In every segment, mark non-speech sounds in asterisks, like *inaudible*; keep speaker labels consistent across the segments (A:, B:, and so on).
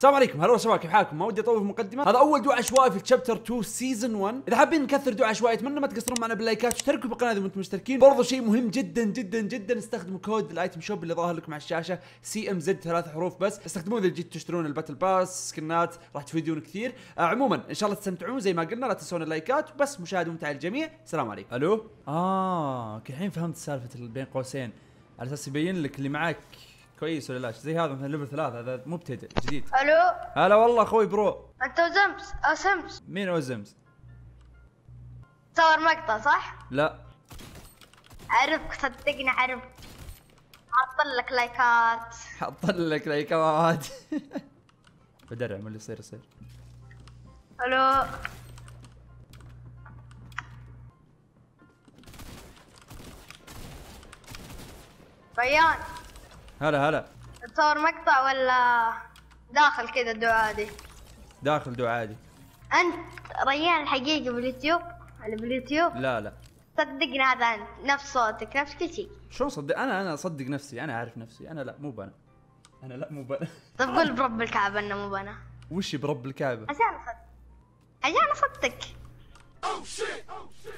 A: السلام عليكم هلا وسهلا كيف حالكم؟ ما ودي اطول في المقدمه، هذا اول دعوه عشوائي في تشابتر 2 سيزون 1، اذا حابين نكثر دعوه عشوائي اتمنى ما تقصرون معنا باللايكات، واشتركوا بالقناه اذا انتم مشتركين، برضو شيء مهم جدا جدا جدا استخدموا كود الايتم شوب اللي ظاهر لكم على الشاشه سي ام زد ثلاث حروف بس، استخدموه اذا جيت تشترون الباتل باس، سكنات، راح تفيدون كثير، آه عموما ان شاء الله تستمتعون زي ما قلنا لا تنسون اللايكات وبس مشاهده ممتعه للجميع، السلام عليكم. الو؟ اه الحين فهمت سالفه بين قوسين، على اساس يبين لك اللي معك كويس ولا لا زي هذا مثلا ليفل ثلاثة هذا مبتدئ جديد الو هلا والله اخوي برو
B: انت وزمس او سمس
A: مين وزمس؟
B: صور مقطع صح؟ لا اعرفك صدقني اعرفك حاط لك لايكات
A: حاط لك لايكات *laughs* بدرع من اللي يصير يصير
B: الو بيان هلا هلا تصور مقطع ولا داخل كذا دعادي دي
A: داخل دعاء دي
B: انت ريان الحقيقي باليوتيوب اللي باليوتيوب لا لا صدقني هذا انت نفس صوتك نفس كل شيء
A: شو صدق انا انا اصدق نفسي انا اعرف نفسي انا لا مو بنا انا لا مو بنا *laughs*
B: طب قول برب الكعبه انه مو بنا
A: وش برب الكعبه؟
B: عشان اصدق عشان اصدقك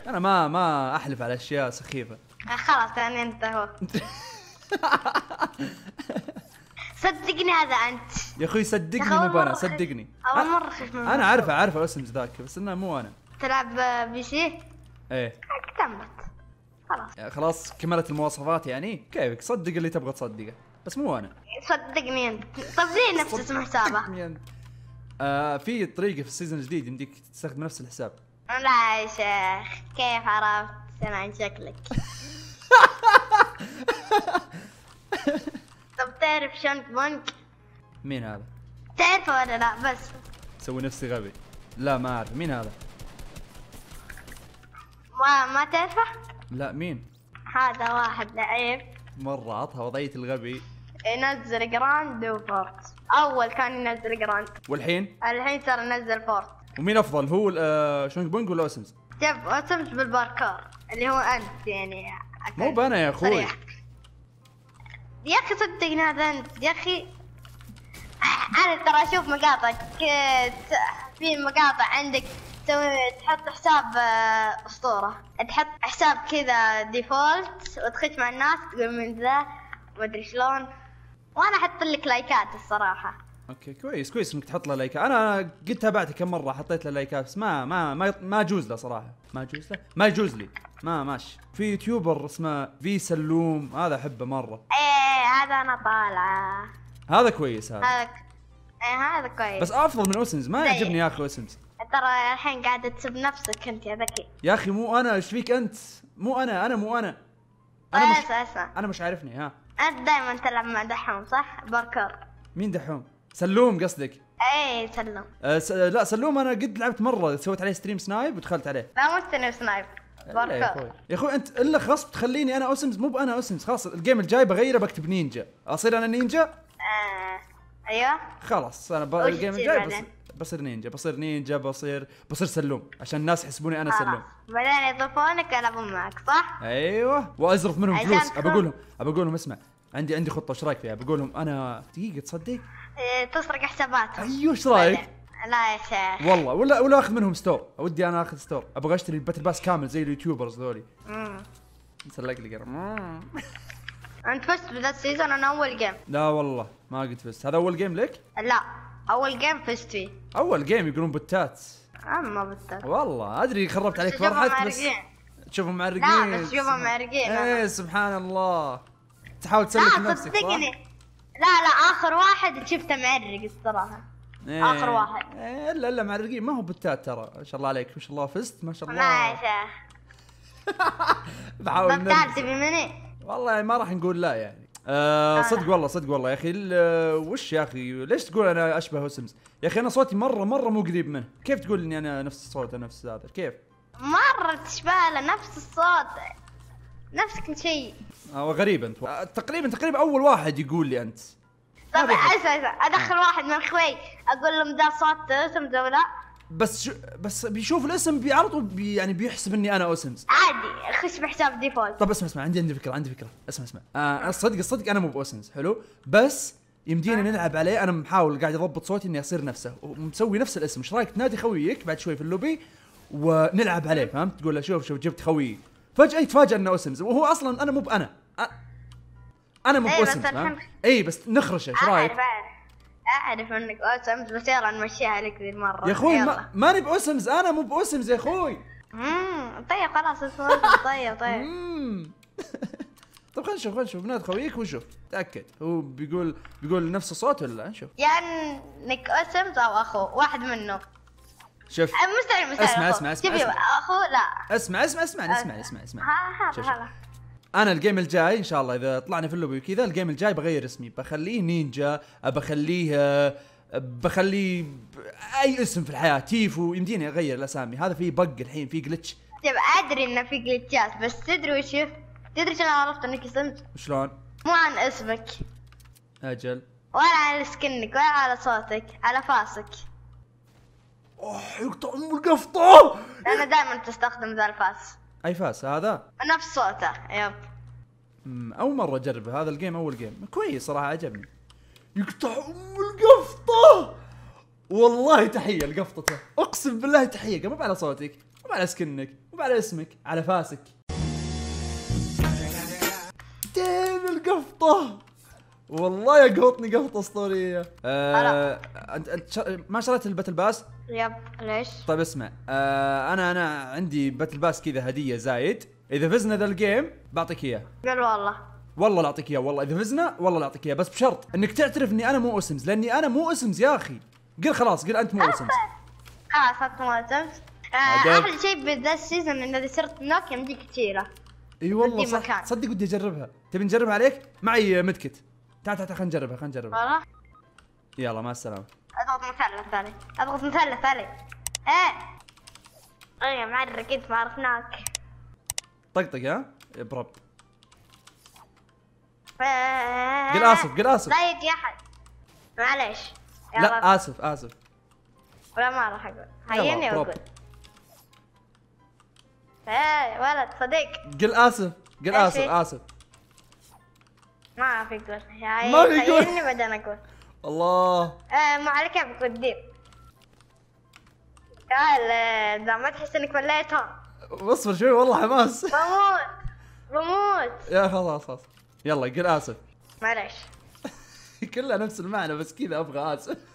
A: انا ما ما احلف على اشياء سخيفه
B: خلاص يعني انت هو *laughs* صدقني هذا انت
A: يا اخوي صدقني مو انا صدقني
B: اول مره خفت انا عارفه
A: عارفه الاسم ذاك بس انه مو انا
B: تلعب بي سي؟
A: ايه تمت خلاص خلاص كملت المواصفات يعني كيفك صدق اللي تبغى تصدقه بس مو انا
B: صدقني انت طب ليه نفس اسم حسابه؟
A: آه في طريقه في السيزون الجديد يمديك تستخدم نفس الحساب
B: لا يا شيخ كيف عرفت انا عن شكلك *laughs* تعرف شانك بانك مين هذا؟ تعرفه ولا لا بس
A: سوي نفسي غبي لا ما اعرف مين هذا؟
B: ما ما تعرفه؟ لا مين؟ هذا واحد لعيب
A: مرة عطها وضعية الغبي
B: ينزل جراند وفورت اول كان ينزل جراند والحين؟ الحين صار ينزل فورت
A: ومين افضل هو آه شونج بونج ولا اوسمز؟
B: شوف اوسمز بالباركور اللي هو انت يعني
A: مو بانا يا اخوي صريح.
B: يا اخي صدقني هذا انت يا اخي انا ترى اشوف مقاطع في مقاطع عندك تحط حساب آه، اسطوره تحط حساب كذا ديفولت وتخش مع الناس تقول من ذا ما ادري شلون وانا احط لك لايكات الصراحه
A: اوكي كويس كويس انك تحط له لايك انا قد تابعته كم مره حطيت له لايكات بس ما ما ما ما يجوز له صراحه ما يجوز له ما يجوز لي ما ماشي في يوتيوبر اسمه في سلوم هذا احبه مره
B: ايه هذا انا طالعه
A: هذا كويس هذا
B: هذا إيه، هذا كويس بس افضل
A: من اوسنز ما طيب. يعجبني يا اخي اوسنز
B: ترى الحين قاعده تسب نفسك انت يا ذكي
A: يا اخي مو انا ايش فيك انت مو انا انا مو انا انا مش اسمع انا مش عارفني ها
B: انت دائما تلعب مع دحوم صح باركور
A: مين دحوم سلوم قصدك
B: ايه سلوم
A: أه س... آه، لا سلوم انا قد لعبت مره سويت عليه ستريم سنايب ودخلت عليه
B: لا مو ستريم سنايب يا اخوي
A: يا اخوي انت الا غصب تخليني انا اوسمز مو انا اوسمز خلاص الجيم الجاي بغيره بكتب نينجا اصير انا نينجا؟ آه. ايوه خلاص انا ب... الجيم الجاي بس بصير نينجا بصير نينجا بصير بصير سلوم عشان الناس يحسبوني انا آه. سلوم
B: بعدين يضيفونك يلعبون معك صح؟
A: ايوه وازرف منهم فلوس ابى اقول لهم ابى اقول لهم اسمع عندي عندي خطه ايش رايك فيها؟ بقول لهم انا دقيقه تصدق
B: إيه، تسرق حساباتهم ايوه ايش رايك؟ لا يا شيخ
A: والله ولا ولا اخذ منهم ستور ودي انا اخذ ستور ابغى اشتري الباتل باس كامل زي اليوتيوبرز ذولي امم نسلق لي قرم
B: انت فزت بذا السيزون انا اول جيم
A: لا والله ما قد فزت هذا اول جيم لك؟
B: لا اول جيم فزت فيه
A: اول جيم يقولون بوتات
B: اما بوتات
A: والله ادري خربت عليك فرحت بس تشوفهم معرقين لا بس تشوفهم معرقين ايه سبحان الله تحاول تسلك نفسك لا صدقني
B: لا لا اخر واحد شفته معرق الصراحه
A: إيه. اخر واحد إيه الا الا معرقين ما هو بتات ترى ما شاء الله عليك ما شاء الله فزت ما شاء الله ما بعاون بالتات تبي مني والله ما راح نقول لا يعني آه, آه. صدق والله صدق والله يا اخي وش يا اخي ليش تقول انا اشبه سمس يا اخي انا صوتي مره مره مو قريب منه كيف تقول اني انا نفس الصوت نفس هذا كيف
B: مره تشبه له نفس الصوت نفس كل شيء
A: آه غريب انت آه، تقريبا تقريبا اول واحد يقول لي انت
B: طب ادخل آه. واحد من اخوي اقول لهم ده صوت اسم ده ولا
A: بس شو بس بيشوف الاسم على طول بي يعني بيحسب اني انا اوسمز عادي خش بحساب ديفولت طب اسمع اسمع عندي عندي فكره عندي فكره اسمع اسمع آه الصدق الصدق انا مو باوسمز حلو بس يمدينا آه. نلعب عليه انا محاول قاعد اضبط صوتي اني اصير نفسه ومسوي نفس الاسم ايش رايك تنادي خويك بعد شوي في اللوبي ونلعب عليه فهمت تقول له شوف شوف جبت خويي فجاه يتفاجئ انه اوسمز وهو اصلا انا مو بانا انا مو أيه بس اي بس نخرشه ايش رايك؟ اعرف
B: اعرف انك اوسمز بس يلا نمشيها لك ذي المره يا اخوي ما...
A: ماني باوسمز انا مو باوسمز يا اخوي
B: امم طيب خلاص *laughs* طيب طيب
A: امم *laughs* طيب خلينا نشوف خلينا نشوف بنات خويك ونشوف تاكد هو بيقول بيقول نفس الصوت ولا لا نشوف
B: يا يعني نيك اوسمز او اخوه واحد منه شوف أه، مستحيل مستحيل اسمع اسمع اسمع, أسمع. اخوه لا
A: اسمع اسمع اسمع اسمع اسمع اسمع, اسمع.
B: ها ها
A: انا الجيم الجاي ان شاء الله اذا طلعنا في اللوبي وكذا الجيم الجاي بغير اسمي بخليه نينجا بخليه بخليه اي اسم في الحياه تيفو يمديني اغير الاسامي هذا في بق الحين في جلتش
B: طيب ادري انه في جلتشات بس تدري وش تدري شلون عرفت انك اسمت شلون مو عن اسمك اجل ولا على سكنك ولا على صوتك على فاسك اوه يقطع ام القفطه انا دائما تستخدم ذا الفاس
A: اي فاس هذا؟
B: نفس صوته يب
A: اول مره اجرب هذا الجيم اول جيم كويس صراحه عجبني يقطع ام القفطه والله تحيه لقفطته اقسم بالله تحيه مو على صوتك مو على سكنك مو على اسمك على فاسك تين القفطه والله قوطني قهطه اسطوريه آه انت انت ما شريت الباتل باس؟
B: يب ليش؟
A: طيب اسمع آه انا انا عندي باتل باس كذا هديه زايد اذا فزنا ذا الجيم بعطيك اياه قال والله والله لا اعطيك اياه والله اذا فزنا والله لا اعطيك اياه بس بشرط انك تعترف اني انا مو اسمز لاني انا مو اسمز يا اخي قل خلاص قل انت مو اسمز
B: خلاص انت مو اسمز آه، احلى شيء بذا السيزون ان اذا صرت نوكيا يمديك كثيره
A: اي والله صح صدق ودي اجربها تبي نجربها عليك معي مدكت تعال تعال خلينا نجربها خلينا نجربها يلا مع السلامة
B: اضغط مثلث علي اضغط مثلث علي ايه ايه معرك انت ما عرفناك
A: طقطق ها بربط
B: قل اسف قل اسف طيب، لا يجي احد معليش
A: لا اسف اسف
B: ولا ما راح اقول هيني واقول ايه ولد صديق
A: قل اسف قل اسف اسف
B: ما في قوس ما في قوس بعدين اقول
A: الله
B: آه معركة بقدير تعال آه، اذا ما تحس انك مليتها
A: اصبر شوي والله حماس
B: بموت بموت
A: يا خلاص خلاص يلا قل اسف معلش *laughs* كلها نفس المعنى بس كذا ابغى اسف *laughs*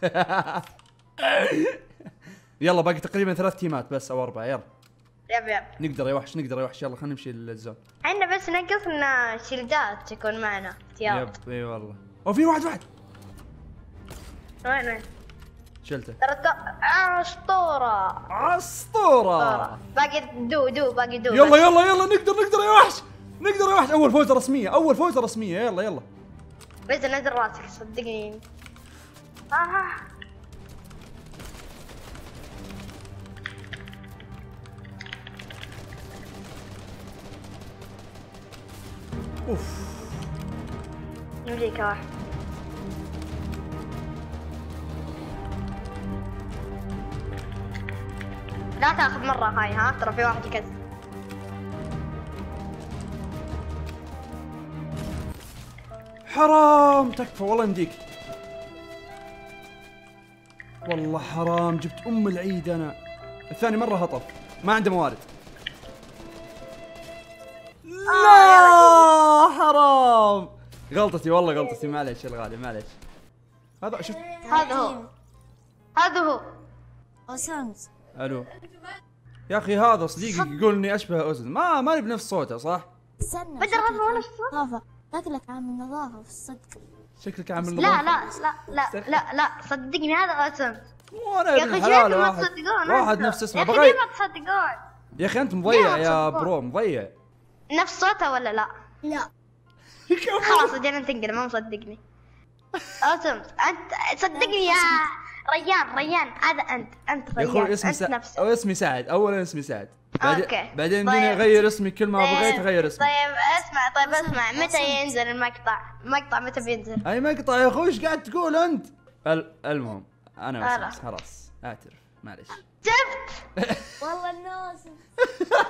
A: يلا باقي تقريبا ثلاث تيمات بس او اربعه يلا يب يب نقدر يا وحش نقدر يا وحش يلا خلينا نمشي للزون
B: عندنا بس نقصنا شيلدات تكون معنا يلا يب
A: اي والله او في واحد واحد وين شلته
B: ترى اسطوره
A: اسطوره
B: باقي دو دو باقي دو يلا يلا يلا
A: نقدر نقدر يا وحش نقدر يا وحش اول فوزه رسميه اول فوزه رسميه يلا يلا
B: نزل نزل راسك صدقني آه. اوف نوليك واحد لا تاخذ مرة هاي ها ترى في واحد يكذب
A: حرام تكفى والله نديك والله حرام جبت ام العيد انا الثاني مره هطف ما عنده موارد آه، لا حرام غلطتي والله غلطتي معليش يا الغالي معليش هذا شوف
B: هذا هو هذا هو أوسامس
A: الو يا اخي هذا صديقي يقول اني اشبه اذن ما ماني بنفس صوته صح؟
B: استنى بدر هذا هو نفس صوته شكلك عامل نظافه في الصدق
A: شكلك عامل نظافه لا لا
B: لا لا لا لا صدقني هذا اوسامس وانا يا اخي ما تصدقون واحد نفس اسمه يا اخي ما تصدقون
A: يا اخي انت مضيع يا برو مضيع
B: نفس صوته ولا لا؟ لا *laughs* خلاص جننت تنقل ما مصدقني اوسم انت صدقني يا ريان ريان هذا انت انت ريان يا اخوي اسمي
A: سعد او اسمي سعد اولا اسمي سعد اوكي بعدين طيب. غير اسمي كل ما طيب. بغيت غير اسمي
B: طيب اسمع طيب اسمع متى ينزل المقطع؟ المقطع متى بينزل؟
A: اي مقطع يا اخوي ايش قاعد تقول انت؟ المهم انا خلاص اعترف معلش
B: شفت *laughs* والله الناس *laughs*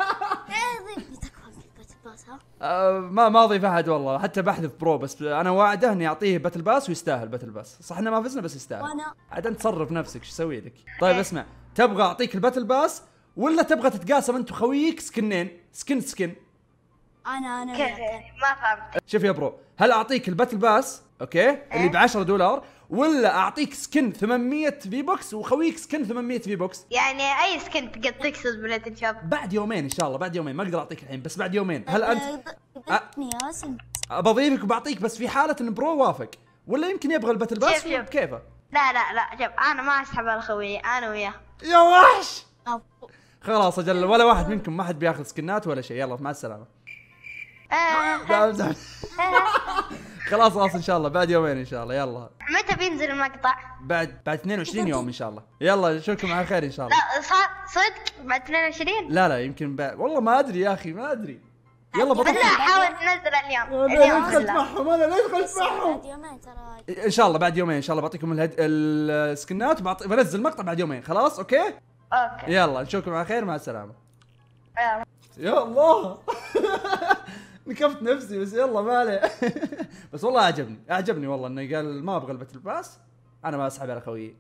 A: آه، ما ما اضيف احد والله حتى بحذف برو بس انا واعده اني اعطيه باتل باس ويستاهل باتل باس صح انه ما فزنا بس يستاهل وانا عاد انت تصرف نفسك شو اسوي لك طيب إيه. اسمع تبغى اعطيك الباتل باس ولا تبغى تتقاسم انت وخويك سكنين سكن سكن
B: انا انا يعني، ما
A: فهمت شوف يا برو هل اعطيك الباتل باس اوكي اللي إيه. ب 10 دولار ولا اعطيك سكن 800 في بوكس وخويك سكن 800 في بوكس يعني اي سكن تقدر تقصد بليتن شوب بعد يومين ان شاء الله بعد يومين ما اقدر اعطيك الحين بس بعد يومين هل انت أ... بضيفك وبعطيك بس في حاله ان برو وافق ولا يمكن يبغى الباتل باس بكيفه
B: لا لا لا شوف انا ما اسحب على خويي انا وياه يا
A: وحش خلاص اجل ولا واحد منكم ما حد بياخذ سكنات ولا شيء يلا مع السلامه
B: آه. آه.
A: خلاص خلاص ان شاء الله بعد يومين ان شاء الله يلا
B: متى بينزل المقطع؟
A: بعد بعد 22 يوم ان شاء الله يلا اشوفكم على خير ان شاء الله
B: لا صدق بعد 22 لا
A: لا يمكن بعد والله ما ادري يا اخي ما ادري يلا بطل بالله حاول
B: تنزل اليوم انا دخلت معهم انا ليش دخلت معهم بعد يومين
A: ترى ان شاء الله بعد يومين ان شاء الله بعطيكم الهد... السكنات وبعطي بنزل مقطع بعد يومين خلاص اوكي اوكي يلا نشوفكم على خير مع السلامه يا الله نكفت نفسي بس يلا ما عليه *laughs* بس والله عجبني اعجبني والله انه قال ما ابغى الباتل باس انا ما اسحب على خويي